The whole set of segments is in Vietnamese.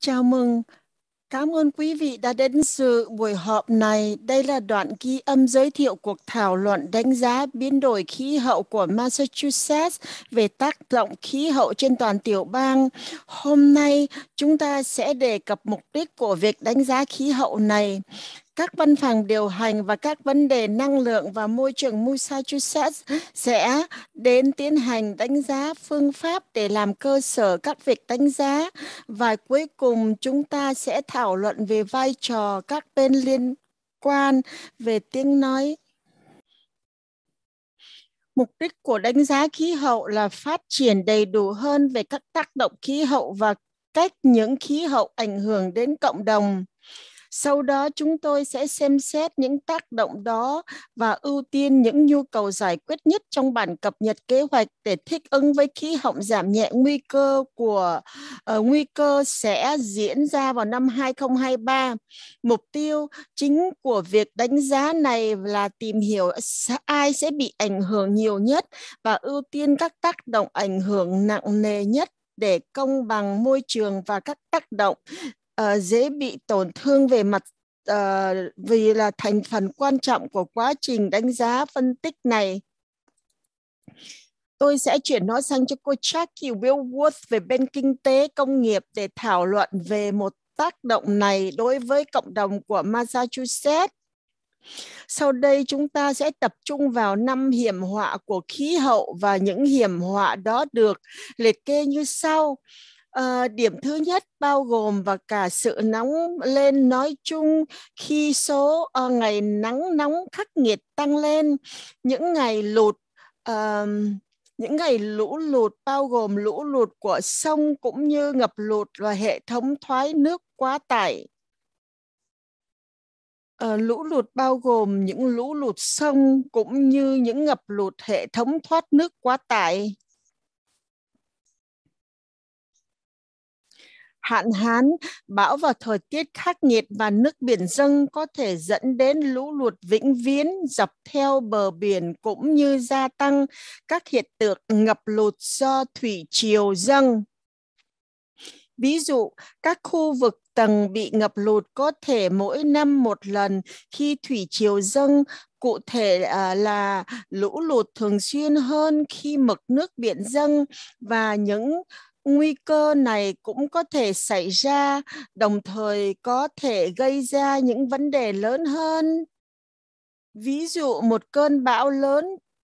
Chào mừng. Cảm ơn quý vị đã đến sự buổi họp này. Đây là đoạn ghi âm giới thiệu cuộc thảo luận đánh giá biến đổi khí hậu của Massachusetts về tác động khí hậu trên toàn tiểu bang. Hôm nay chúng ta sẽ đề cập mục đích của việc đánh giá khí hậu này các văn phòng điều hành và các vấn đề năng lượng và môi trường Massachusetts sẽ đến tiến hành đánh giá phương pháp để làm cơ sở các việc đánh giá và cuối cùng chúng ta sẽ thảo luận về vai trò các bên liên quan về tiếng nói Mục đích của đánh giá khí hậu là phát triển đầy đủ hơn về các tác động khí hậu và cách những khí hậu ảnh hưởng đến cộng đồng. Sau đó chúng tôi sẽ xem xét những tác động đó và ưu tiên những nhu cầu giải quyết nhất trong bản cập nhật kế hoạch để thích ứng với khí hậu giảm nhẹ nguy cơ của uh, nguy cơ sẽ diễn ra vào năm 2023. Mục tiêu chính của việc đánh giá này là tìm hiểu ai sẽ bị ảnh hưởng nhiều nhất và ưu tiên các tác động ảnh hưởng nặng nề nhất để công bằng môi trường và các tác động uh, dễ bị tổn thương về mặt uh, vì là thành phần quan trọng của quá trình đánh giá phân tích này. Tôi sẽ chuyển nó sang cho cô Jackie Willworth về bên kinh tế công nghiệp để thảo luận về một tác động này đối với cộng đồng của Massachusetts. Sau đây chúng ta sẽ tập trung vào năm hiểm họa của khí hậu và những hiểm họa đó được liệt kê như sau. À, điểm thứ nhất bao gồm và cả sự nóng lên nói chung khi số uh, ngày nắng nóng khắc nghiệt tăng lên, những ngày lụt uh, những ngày lũ lụt bao gồm lũ lụt của sông cũng như ngập lụt và hệ thống thoái nước quá tải. À, lũ lụt bao gồm những lũ lụt sông cũng như những ngập lụt hệ thống thoát nước quá tải. hạn hán, bão và thời tiết khắc nghiệt và nước biển dâng có thể dẫn đến lũ lụt vĩnh viễn dọc theo bờ biển cũng như gia tăng các hiện tượng ngập lụt do thủy triều dâng. Ví dụ, các khu vực tầng bị ngập lụt có thể mỗi năm một lần khi thủy triều dâng, cụ thể à, là lũ lụt thường xuyên hơn khi mực nước biển dâng và những nguy cơ này cũng có thể xảy ra đồng thời có thể gây ra những vấn đề lớn hơn ví dụ một cơn bão lớn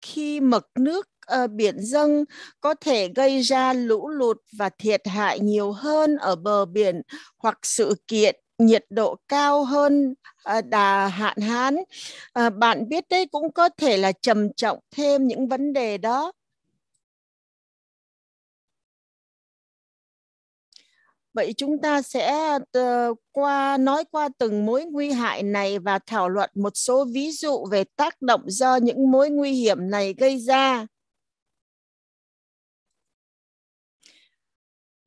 khi mực nước uh, biển dâng có thể gây ra lũ lụt và thiệt hại nhiều hơn ở bờ biển hoặc sự kiện nhiệt độ cao hơn à, đà hạn hán à, bạn biết đấy cũng có thể là trầm trọng thêm những vấn đề đó Vậy chúng ta sẽ ờ, qua nói qua từng mối nguy hại này và thảo luận một số ví dụ về tác động do những mối nguy hiểm này gây ra.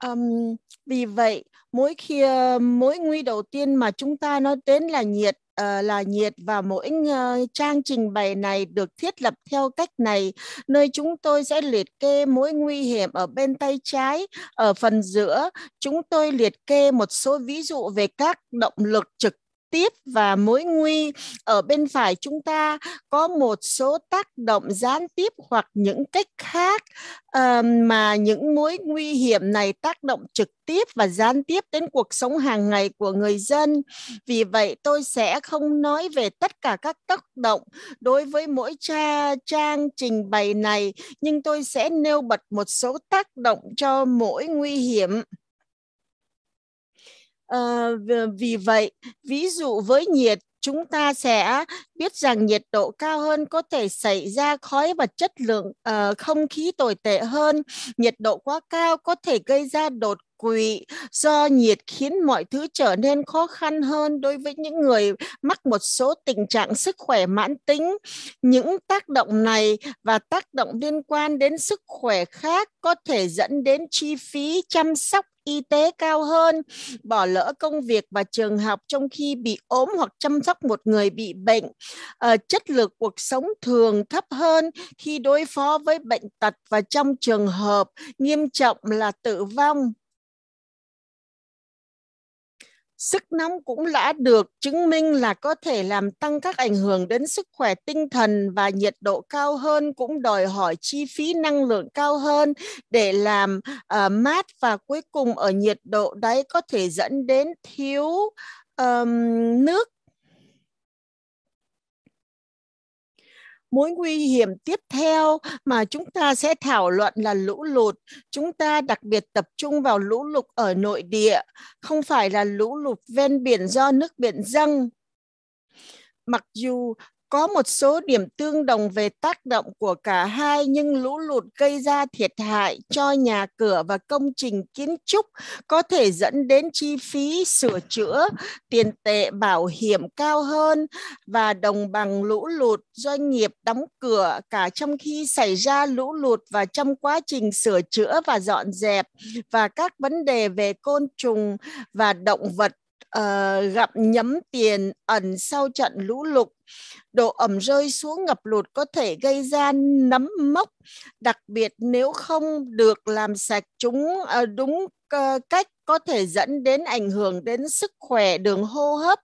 Um, vì vậy, mỗi khi uh, mối nguy đầu tiên mà chúng ta nói đến là nhiệt uh, là nhiệt và mỗi uh, trang trình bày này được thiết lập theo cách này nơi chúng tôi sẽ liệt kê mối nguy hiểm ở bên tay trái ở phần giữa chúng tôi liệt kê một số ví dụ về các động lực trực tiếp và mối nguy ở bên phải chúng ta có một số tác động gián tiếp hoặc những cách khác mà những mối nguy hiểm này tác động trực tiếp và gián tiếp đến cuộc sống hàng ngày của người dân vì vậy tôi sẽ không nói về tất cả các tác động đối với mỗi tra, trang trình bày này nhưng tôi sẽ nêu bật một số tác động cho mỗi nguy hiểm Ờ, vì vậy, ví dụ với nhiệt chúng ta sẽ biết rằng nhiệt độ cao hơn có thể xảy ra khói và chất lượng uh, không khí tồi tệ hơn. Nhiệt độ quá cao có thể gây ra đột quỵ do nhiệt khiến mọi thứ trở nên khó khăn hơn đối với những người mắc một số tình trạng sức khỏe mãn tính những tác động này và tác động liên quan đến sức khỏe khác có thể dẫn đến chi phí chăm sóc y tế cao hơn, bỏ lỡ công việc và trường học trong khi bị ốm hoặc chăm sóc một người bị bệnh, à, chất lượng cuộc sống thường thấp hơn khi đối phó với bệnh tật và trong trường hợp nghiêm trọng là tử vong. Sức nóng cũng đã được chứng minh là có thể làm tăng các ảnh hưởng đến sức khỏe tinh thần và nhiệt độ cao hơn cũng đòi hỏi chi phí năng lượng cao hơn để làm uh, mát và cuối cùng ở nhiệt độ đấy có thể dẫn đến thiếu um, nước mối nguy hiểm tiếp theo mà chúng ta sẽ thảo luận là lũ lụt chúng ta đặc biệt tập trung vào lũ lụt ở nội địa không phải là lũ lụt ven biển do nước biển dâng mặc dù có một số điểm tương đồng về tác động của cả hai nhưng lũ lụt gây ra thiệt hại cho nhà cửa và công trình kiến trúc có thể dẫn đến chi phí sửa chữa, tiền tệ bảo hiểm cao hơn và đồng bằng lũ lụt doanh nghiệp đóng cửa cả trong khi xảy ra lũ lụt và trong quá trình sửa chữa và dọn dẹp và các vấn đề về côn trùng và động vật Ờ, gặp nhấm tiền ẩn sau trận lũ lụt. Độ ẩm rơi xuống ngập lụt có thể gây ra nấm mốc, đặc biệt nếu không được làm sạch chúng uh, đúng uh, cách có thể dẫn đến ảnh hưởng đến sức khỏe đường hô hấp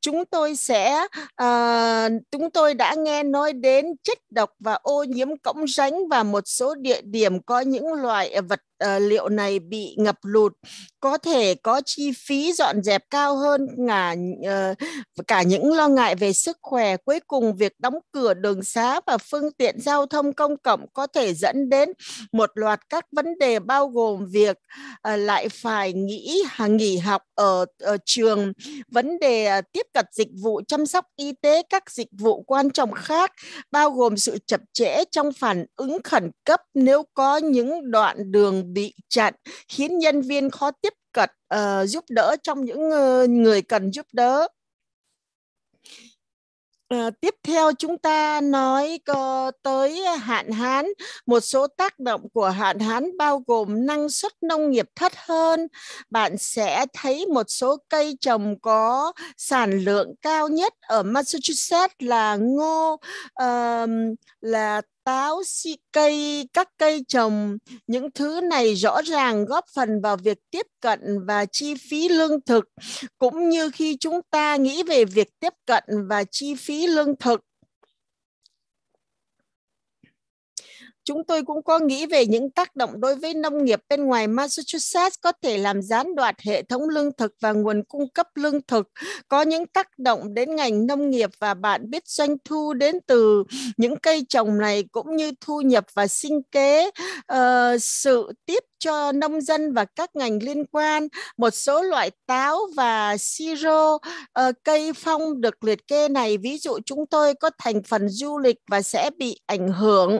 chúng tôi sẽ uh, chúng tôi đã nghe nói đến chất độc và ô nhiễm cống rãnh và một số địa điểm có những loại vật uh, liệu này bị ngập lụt có thể có chi phí dọn dẹp cao hơn cả uh, ờ, cả những lo ngại về sức khỏe cuối cùng việc đóng cửa đường xá và phương tiện giao thông công cộng có thể dẫn đến một loạt các vấn đề bao gồm việc uh, lại phải nghỉ nghỉ học ở, ở trường vấn đề À, tiếp cận dịch vụ chăm sóc y tế các dịch vụ quan trọng khác bao gồm sự chậm trễ trong phản ứng khẩn cấp nếu có những đoạn đường bị chặn khiến nhân viên khó tiếp cận uh, giúp đỡ trong những ờ, người cần giúp đỡ À, tiếp theo chúng ta nói có tới hạn hán. Một số tác động của hạn hán bao gồm năng suất nông nghiệp thấp hơn. Bạn sẽ thấy một số cây trồng có sản lượng cao nhất ở Massachusetts là ngô, uh, là táo, si cây, các cây trồng, những thứ này rõ ràng góp phần vào việc tiếp cận và chi phí lương thực cũng như khi chúng ta nghĩ về việc tiếp cận và chi phí lương thực chúng tôi cũng có nghĩ về những tác động đối với nông nghiệp bên ngoài Massachusetts có thể làm gián đoạn hệ thống lương thực và nguồn cung cấp lương thực, có những tác động đến ngành nông nghiệp và bạn biết doanh thu đến từ những cây trồng này cũng như thu nhập và sinh kế, uh, sự tiếp cho nông dân và các ngành liên quan. Một số loại táo và siro uh, cây phong được liệt kê này, ví dụ chúng tôi có thành phần du lịch và sẽ bị ảnh hưởng.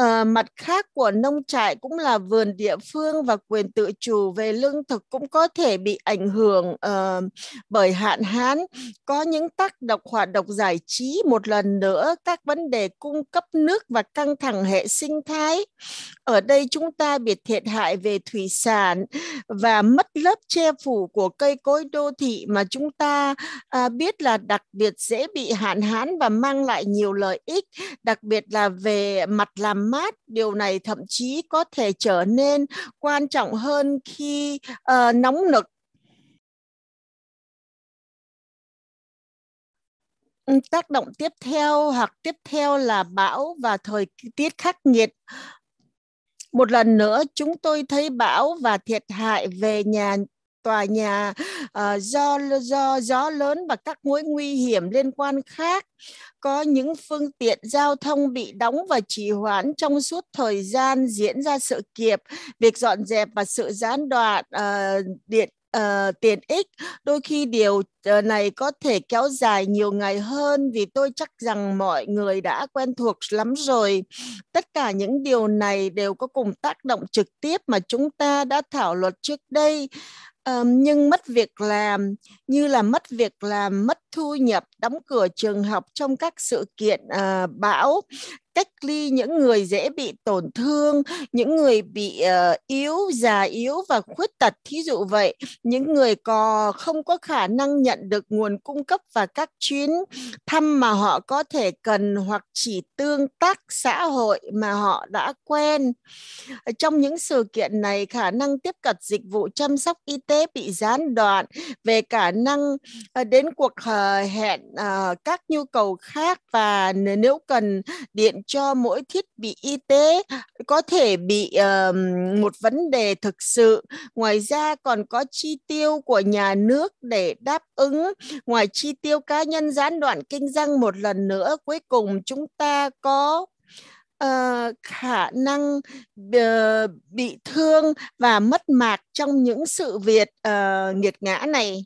Ờ, mặt khác của nông trại cũng là vườn địa phương và quyền tự chủ về lương thực cũng có thể bị ảnh hưởng uh, bởi hạn hán. Có những tác động hoạt động giải trí một lần nữa, các vấn đề cung cấp nước và căng thẳng hệ sinh thái. Ở đây chúng ta bị thiệt hại về thủy sản và mất lớp che phủ của cây cối đô thị mà chúng ta uh, biết là đặc biệt dễ bị hạn hán và mang lại nhiều lợi ích, đặc biệt là về mặt làm mát điều này thậm chí có thể trở nên quan trọng hơn khi uh, nóng nực ừ, tác động tiếp theo hoặc tiếp theo là bão và thời tiết khắc nghiệt một lần nữa chúng tôi thấy bão và thiệt hại về nhà tòa nhà uh, do do gió lớn và các mối nguy hiểm liên quan khác có những phương tiện giao thông bị đóng và trì hoãn trong suốt thời gian diễn ra sự kiện việc dọn dẹp và sự gián đoạn uh, điện uh, tiện ích đôi khi điều này có thể kéo dài nhiều ngày hơn vì tôi chắc rằng mọi người đã quen thuộc lắm rồi tất cả những điều này đều có cùng tác động trực tiếp mà chúng ta đã thảo luận trước đây um, nhưng mất việc làm như là mất việc làm mất thu nhập đóng cửa trường học trong các sự kiện à, bão cách ly những người dễ bị tổn thương những người bị uh, yếu già yếu và khuyết tật thí dụ vậy những người có không có khả năng nhận được nguồn cung cấp và các chuyến thăm mà họ có thể cần hoặc chỉ tương tác xã hội mà họ đã quen trong những sự kiện này khả năng tiếp cận dịch vụ chăm sóc y tế bị gián đoạn về khả năng uh, đến cuộc uh, Ờ, hẹn uh, các nhu cầu khác và nếu cần điện cho mỗi thiết bị y tế có thể bị uh, một vấn đề thực sự. Ngoài ra còn có chi tiêu của nhà nước để đáp ứng. Ngoài chi tiêu cá nhân gián đoạn kinh doanh một lần nữa, cuối cùng chúng ta có uh, khả năng uh, bị thương và mất mạc trong những sự việc uh, nghiệt ngã này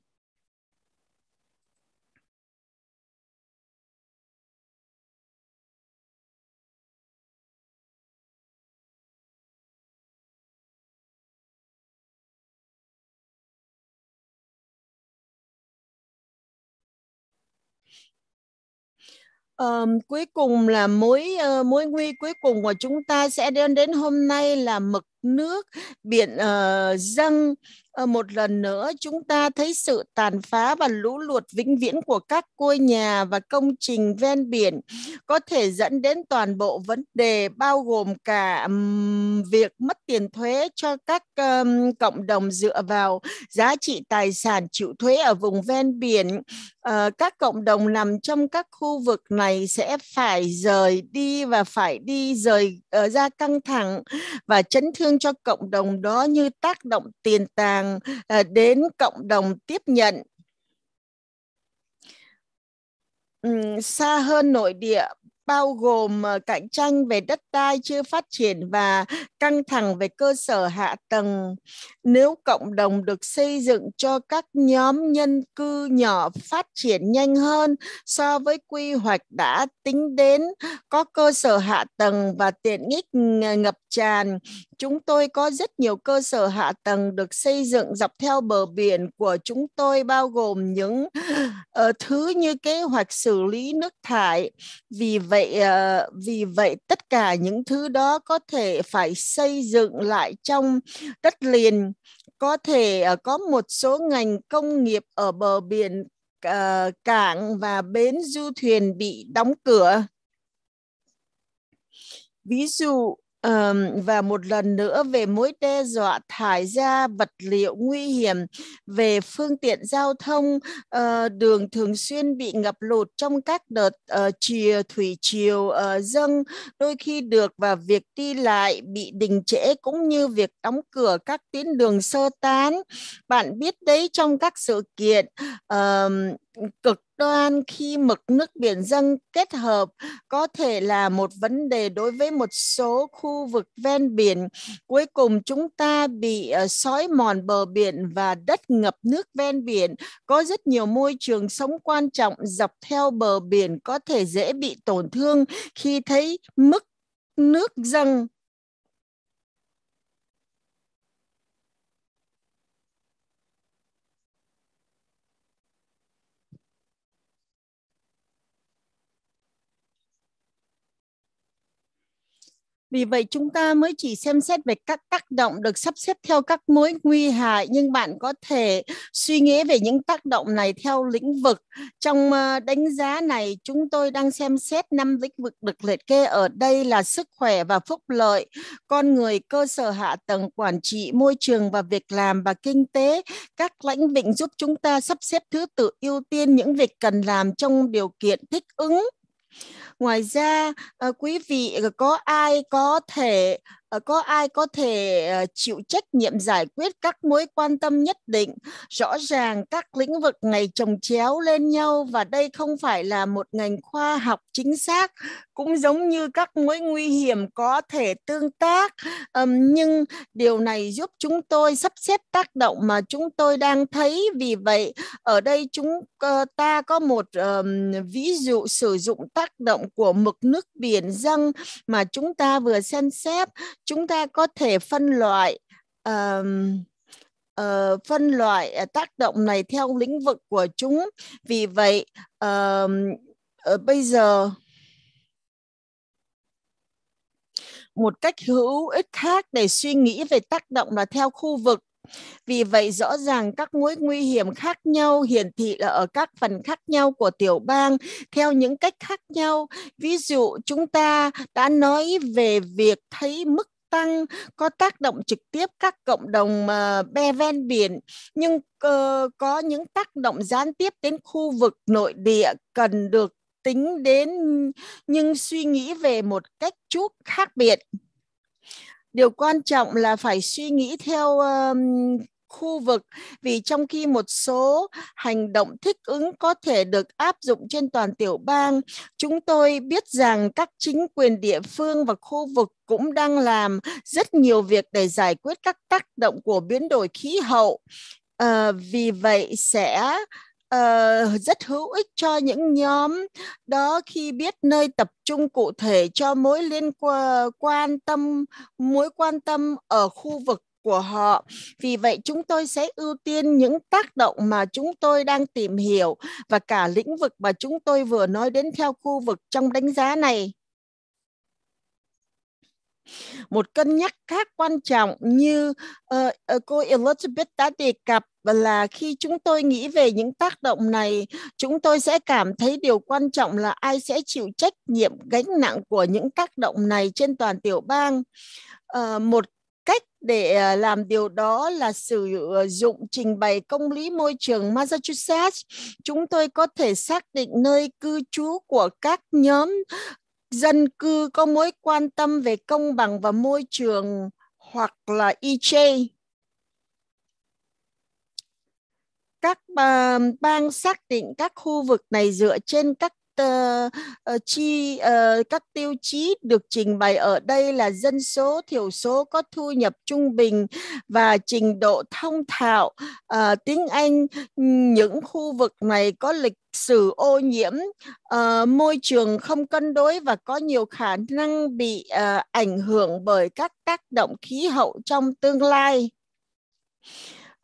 Um, cuối cùng là mối uh, mối nguy cuối cùng của chúng ta sẽ đến đến hôm nay là mực nước biển uh, dâng uh, một lần nữa chúng ta thấy sự tàn phá và lũ lụt vĩnh viễn của các ngôi nhà và công trình ven biển có thể dẫn đến toàn bộ vấn đề bao gồm cả um, việc mất tiền thuế cho các um, cộng đồng dựa vào giá trị tài sản chịu thuế ở vùng ven biển uh, các cộng đồng nằm trong các khu vực này sẽ phải rời đi và phải đi rời uh, ra căng thẳng và chấn thương dương cho cộng đồng đó như tác động tiền tàng à, đến cộng đồng tiếp nhận xa hơn nội địa bao gồm ờ, cạnh tranh về đất đai chưa phát triển và căng thẳng về cơ sở hạ tầng. Nếu cộng đồng được xây dựng cho các nhóm nhân cư nhỏ phát triển nhanh hơn so với quy hoạch đã tính đến, có cơ sở hạ tầng và tiện ích ngập tràn, chúng tôi có rất nhiều cơ sở hạ tầng được xây dựng dọc theo bờ biển của chúng tôi bao gồm những uh, thứ như kế hoạch xử lý nước thải. Vì vậy vậy ờ, vì vậy tất cả những thứ đó có thể phải xây dựng lại trong đất liền có thể ờ, có một số ngành công nghiệp ở bờ biển ờ, cảng và bến du thuyền bị đóng cửa ví dụ Um, và một lần nữa về mối đe dọa thải ra vật liệu nguy hiểm về phương tiện giao thông uh, đường thường xuyên bị ngập lụt trong các đợt uh, thủy chiều uh, dâng đôi khi được và việc đi lại bị đình trễ cũng như việc đóng cửa các tuyến đường sơ tán bạn biết đấy trong các sự kiện uh, cực đoan khi mực nước biển dâng kết hợp có thể là một vấn đề đối với một số khu vực ven biển. Cuối cùng chúng ta bị uh, sói mòn bờ biển và đất ngập nước ven biển. Có rất nhiều môi trường sống quan trọng dọc theo bờ biển có thể dễ bị tổn thương khi thấy mức nước dâng Vì vậy chúng ta mới chỉ xem xét về các tác động được sắp xếp theo các mối nguy hại nhưng bạn có thể suy nghĩ về những tác động này theo lĩnh vực. Trong ờ, đánh giá này chúng tôi đang xem xét năm lĩnh vực được liệt kê ở đây là sức khỏe và phúc lợi, con người, cơ sở hạ tầng, quản trị, môi trường và việc làm và kinh tế. Các lãnh vịnh giúp chúng ta sắp xếp thứ tự ưu tiên những việc cần làm trong điều kiện thích ứng Ngoài ra, ờ, quý vị ờ, có ai có thể Ờ, có ai có thể ờ, chịu trách nhiệm giải quyết các mối quan tâm nhất định rõ ràng các lĩnh vực này trồng chéo lên nhau và đây không phải là một ngành khoa học chính xác cũng giống như các mối nguy hiểm có thể tương tác nhưng điều này giúp chúng tôi sắp xếp tác động mà chúng tôi đang thấy vì vậy ở đây chúng ờ, ta có một ví dụ sử dụng tác động của mực nước biển dâng mà chúng ta vừa xem xét chúng ta có thể phân loại uh, uh, phân loại ờ, tác động này theo lĩnh vực của chúng vì vậy uh, uh, bây giờ một cách hữu ích khác để suy nghĩ về tác động là theo khu vực vì vậy rõ ràng các mối nguy hiểm khác nhau hiển thị là ở các phần khác nhau của tiểu bang theo những cách khác nhau. Ví dụ chúng ta đã nói về việc thấy mức tăng có tác động trực tiếp các cộng đồng ờ, be ven biển nhưng ờ, có những tác động gián tiếp đến khu vực nội địa cần được tính đến nhưng suy nghĩ về một cách chút khác biệt điều quan trọng là phải suy nghĩ theo um, khu vực vì trong khi một số hành động thích ứng có thể được áp dụng trên toàn tiểu bang, chúng tôi biết rằng các chính quyền địa phương và khu vực cũng đang làm rất nhiều việc để giải quyết các tác động của biến đổi khí hậu. À, vì vậy sẽ Uh, rất hữu ích cho những nhóm đó khi biết nơi tập trung cụ thể cho mối liên quan, quan tâm mối quan tâm ở khu vực của họ. Vì vậy chúng tôi sẽ ưu tiên những tác động mà chúng tôi đang tìm hiểu và cả lĩnh vực mà chúng tôi vừa nói đến theo khu vực trong đánh giá này. Một cân nhắc khác quan trọng như uh, cô Elizabeth đã đề cập là khi chúng tôi nghĩ về những tác động này, chúng tôi sẽ cảm thấy điều quan trọng là ai sẽ chịu trách nhiệm gánh nặng của những tác động này trên toàn tiểu bang. Uh, một để ờ, làm điều đó là sử ờ, dụng trình bày công lý môi trường Massachusetts. Chúng tôi có thể xác định nơi cư trú của các nhóm dân cư có mối quan tâm về công bằng và môi trường hoặc là EJ. Các ờ, bang xác định các khu vực này dựa trên các uh, uh, chi uh, các tiêu chí được trình bày ở đây là dân số thiểu số có thu nhập trung bình và trình độ thông thạo uh, tiếng Anh những khu vực này có lịch sử ô nhiễm uh, môi trường không cân đối và có nhiều khả năng bị uh, ảnh hưởng bởi các tác động khí hậu trong tương lai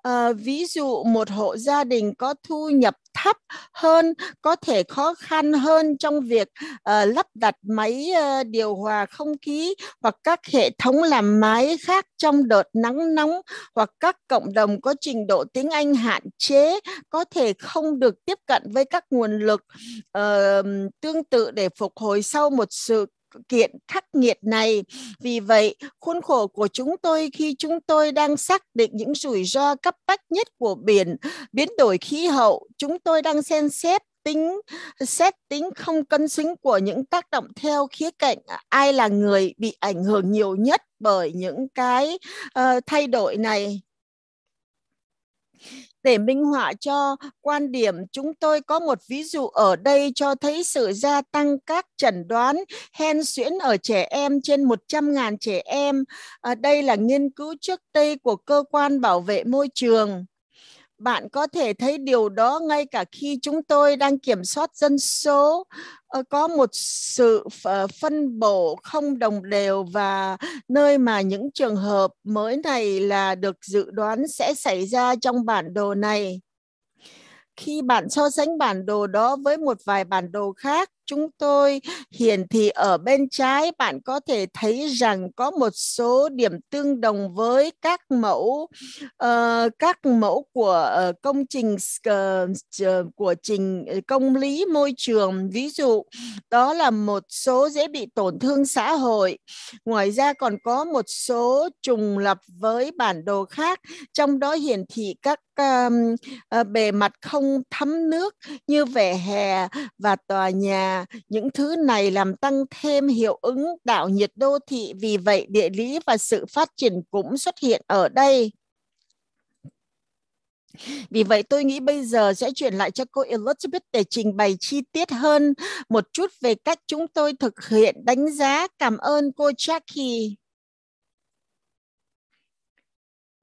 À, ví dụ một hộ gia đình có thu nhập thấp hơn có thể khó khăn hơn trong việc uh, lắp đặt máy uh, điều hòa không khí hoặc các hệ thống làm mái khác trong đợt nắng nóng hoặc các cộng đồng có trình độ tiếng Anh hạn chế có thể không được tiếp cận với các nguồn lực uh, tương tự để phục hồi sau một sự kiện khắc nghiệt này. Vì vậy, khuôn khổ của chúng tôi khi chúng tôi đang xác định những rủi ro cấp bách nhất của biển, biến đổi khí hậu, chúng tôi đang xem xét tính xét tính không cân xứng của những tác động theo khía cạnh ai là người bị ảnh hưởng nhiều nhất bởi những cái uh, thay đổi này để minh họa cho quan điểm chúng tôi có một ví dụ ở đây cho thấy sự gia tăng các chẩn đoán hen suyễn ở trẻ em trên 100.000 trẻ em. À, đây là nghiên cứu trước đây của cơ quan bảo vệ môi trường bạn có thể thấy điều đó ngay cả khi chúng tôi đang kiểm soát dân số ờ, có một sự ờ, phân bổ không đồng đều và nơi mà những trường hợp mới này là được dự đoán sẽ xảy ra trong bản đồ này khi bạn so sánh bản đồ đó với một vài bản đồ khác chúng tôi hiển thị ở bên trái, bạn có thể thấy rằng có một số điểm tương đồng với các mẫu uh, các mẫu của uh, công trình uh, của trình công lý môi trường. Ví dụ đó là một số dễ bị tổn thương xã hội. Ngoài ra còn có một số trùng lập với bản đồ khác, trong đó hiển thị các um, uh, bề mặt không thấm nước như vẻ hè và tòa nhà. Những thứ này làm tăng thêm hiệu ứng đảo nhiệt đô thị, vì vậy địa lý và sự phát triển cũng xuất hiện ở đây. Vì vậy tôi nghĩ bây giờ sẽ chuyển lại cho cô Elizabeth để trình bày chi tiết hơn một chút về cách chúng tôi thực hiện đánh giá. Cảm ơn cô Jackie.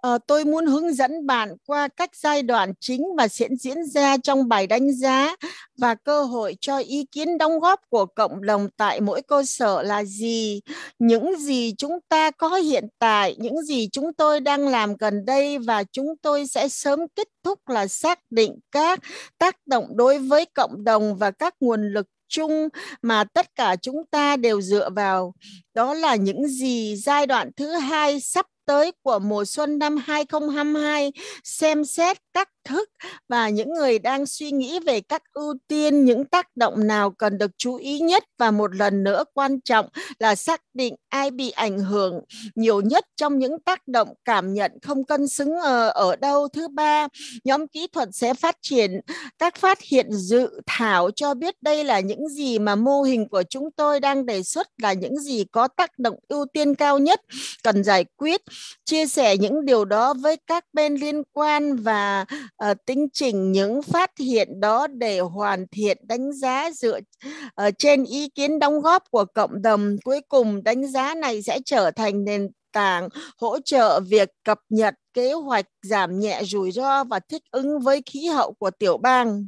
Ờ, tôi muốn hướng dẫn bạn qua các giai đoạn chính và sẽ diễn ra trong bài đánh giá và cơ hội cho ý kiến đóng góp của cộng đồng tại mỗi cơ sở là gì, những gì chúng ta có hiện tại, những gì chúng tôi đang làm gần đây và chúng tôi sẽ sớm kết thúc là xác định các tác động đối với cộng đồng và các nguồn lực chung mà tất cả chúng ta đều dựa vào đó là những gì giai đoạn thứ hai sắp tới của mùa xuân năm 2022 xem xét các thức và những người đang suy nghĩ về các ưu tiên những tác động nào cần được chú ý nhất và một lần nữa quan trọng là xác định ai bị ảnh hưởng nhiều nhất trong những tác động cảm nhận không cân xứng ở, ờ, ở đâu thứ ba nhóm kỹ thuật sẽ phát triển các phát hiện dự thảo cho biết đây là những gì mà mô hình của chúng tôi đang đề xuất là những gì có tác động ưu tiên cao nhất cần giải quyết chia sẻ những điều đó với các bên liên quan và uh, tính chỉnh những phát hiện đó để hoàn thiện đánh giá dựa uh, trên ý kiến đóng góp của cộng đồng. Cuối cùng đánh giá này sẽ trở thành nền tảng hỗ trợ việc cập nhật kế hoạch giảm nhẹ rủi ro và thích ứng với khí hậu của tiểu bang.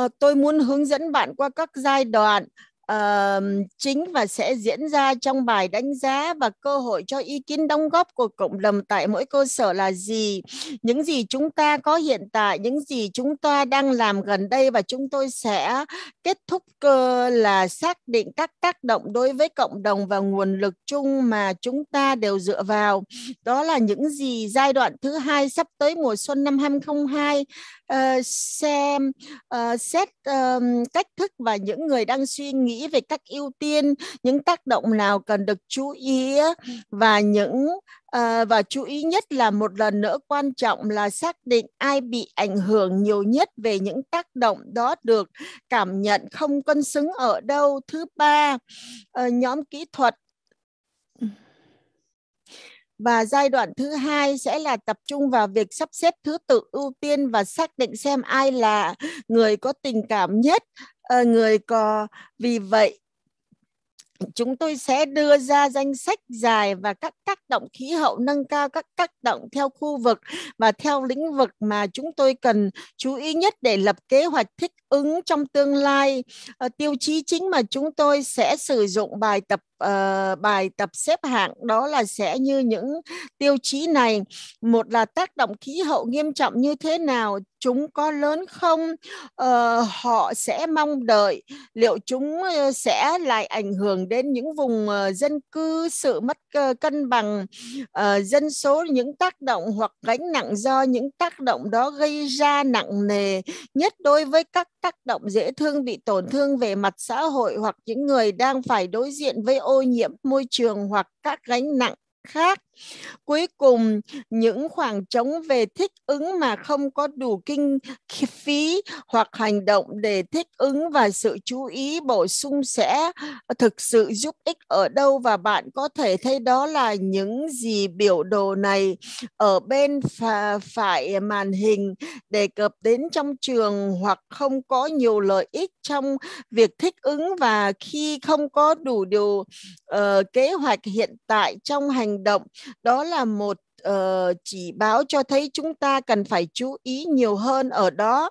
Ờ, tôi muốn hướng dẫn bạn qua các giai đoạn uh, chính và sẽ diễn ra trong bài đánh giá và cơ hội cho ý kiến đóng góp của cộng đồng tại mỗi cơ sở là gì những gì chúng ta có hiện tại những gì chúng ta đang làm gần đây và chúng tôi sẽ kết thúc cơ là xác định các tác động đối với cộng đồng và nguồn lực chung mà chúng ta đều dựa vào đó là những gì giai đoạn thứ hai sắp tới mùa xuân năm 2002 Ờ, xem uh, xét um, cách thức và những người đang suy nghĩ về các ưu tiên những tác động nào cần được chú ý và những À, và chú ý nhất là một lần nữa quan trọng là xác định ai bị ảnh hưởng nhiều nhất về những tác động đó được cảm nhận không cân xứng ở đâu thứ ba à, nhóm kỹ thuật và giai đoạn thứ hai sẽ là tập trung vào việc sắp xếp thứ tự ưu tiên và xác định xem ai là người có tình cảm nhất ờ, người có vì vậy chúng tôi sẽ đưa ra danh sách dài và các tác động khí hậu nâng cao các tác động theo khu vực và theo lĩnh vực mà chúng tôi cần chú ý nhất để lập kế hoạch thích ứng trong tương lai. Ờ, tiêu chí chính mà chúng tôi sẽ sử dụng bài tập Ờ, bài tập xếp hạng đó là sẽ như những tiêu chí này một là tác động khí hậu nghiêm trọng như thế nào chúng có lớn không uh, họ sẽ mong đợi liệu chúng ờ, sẽ lại ảnh hưởng đến những vùng uh, dân cư sự mất uh, cân bằng uh, dân số những tác động hoặc gánh nặng do những tác động đó gây ra nặng nề nhất đối với các tác động dễ thương bị tổn thương về mặt xã hội hoặc những người đang phải đối diện với ô nhiễm môi trường hoặc các gánh nặng khác cuối cùng những khoảng trống về thích ứng mà không có đủ kinh phí hoặc hành động để thích ứng và sự chú ý bổ sung sẽ ờ, thực sự giúp ích ở đâu và bạn có thể thấy đó là những gì biểu đồ này ở bên phải màn hình đề cập đến trong trường hoặc không có nhiều lợi ích trong việc thích ứng và khi không có đủ điều uh, kế hoạch hiện tại trong hành động đó là một uh, chỉ báo cho thấy chúng ta cần phải chú ý nhiều hơn ở đó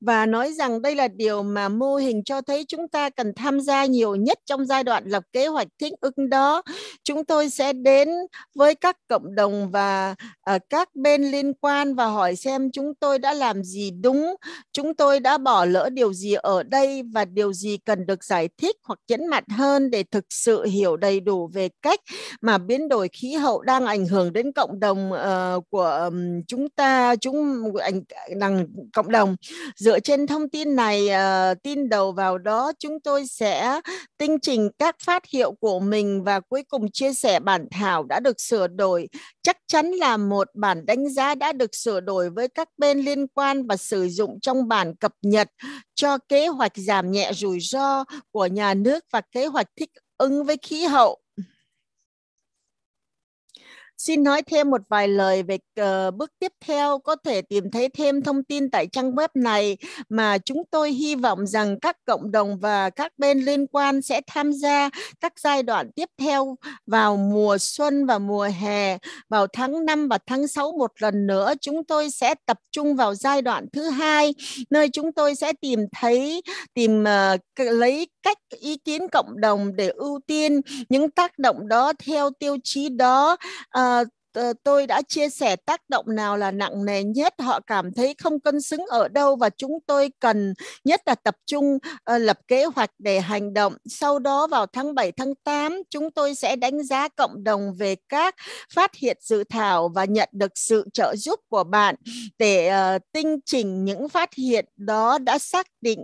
và nói rằng đây là điều mà mô hình cho thấy chúng ta cần tham gia nhiều nhất trong giai đoạn lập kế hoạch thích ứng đó. Chúng tôi sẽ đến với các cộng đồng và uh, các bên liên quan và hỏi xem chúng tôi đã làm gì đúng, chúng tôi đã bỏ lỡ điều gì ở đây và điều gì cần được giải thích hoặc nhấn mạnh hơn để thực sự hiểu đầy đủ về cách mà biến đổi khí hậu đang ảnh hưởng đến cộng đồng uh, của um, chúng ta chúng ảnh đằng cộng đồng Dựa trên thông tin này, uh, tin đầu vào đó, chúng tôi sẽ tinh trình các phát hiệu của mình và cuối cùng chia sẻ bản thảo đã được sửa đổi. Chắc chắn là một bản đánh giá đã được sửa đổi với các bên liên quan và sử dụng trong bản cập nhật cho kế hoạch giảm nhẹ rủi ro của nhà nước và kế hoạch thích ứng với khí hậu Xin nói thêm một vài lời về uh, bước tiếp theo có thể tìm thấy thêm thông tin tại trang web này mà chúng tôi hy vọng rằng các cộng đồng và các bên liên quan sẽ tham gia các giai đoạn tiếp theo vào mùa xuân và mùa hè vào tháng 5 và tháng 6 một lần nữa chúng tôi sẽ tập trung vào giai đoạn thứ hai nơi chúng tôi sẽ tìm thấy tìm uh, lấy cách ý kiến cộng đồng để ưu tiên những tác động đó theo tiêu chí đó à, ờ, tôi đã chia sẻ tác động nào là nặng nề nhất họ cảm thấy không cân xứng ở đâu và chúng tôi cần nhất là tập trung uh, lập kế hoạch để hành động sau đó vào tháng 7 tháng 8 chúng tôi sẽ đánh giá cộng đồng về các phát hiện dự thảo và nhận được sự trợ giúp của bạn để uh, tinh chỉnh những phát hiện đó đã xác định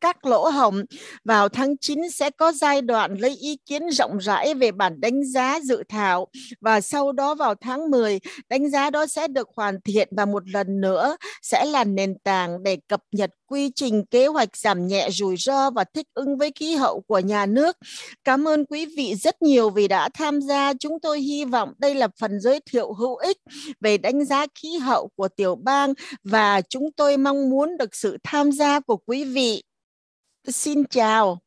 các lỗ hổng. Vào tháng 9 sẽ có giai đoạn lấy ý kiến rộng rãi về bản đánh giá dự thảo và sau đó vào tháng 10 đánh giá đó sẽ được hoàn thiện và một lần nữa sẽ là nền tảng để cập nhật quy trình kế hoạch giảm nhẹ rủi ro và thích ứng với khí hậu của nhà nước. Cảm ơn quý vị rất nhiều vì đã tham gia. Chúng tôi hy vọng đây là phần giới thiệu hữu ích về đánh giá khí hậu của tiểu bang và chúng tôi mong muốn được sự tham gia của quý vị. Xin chào.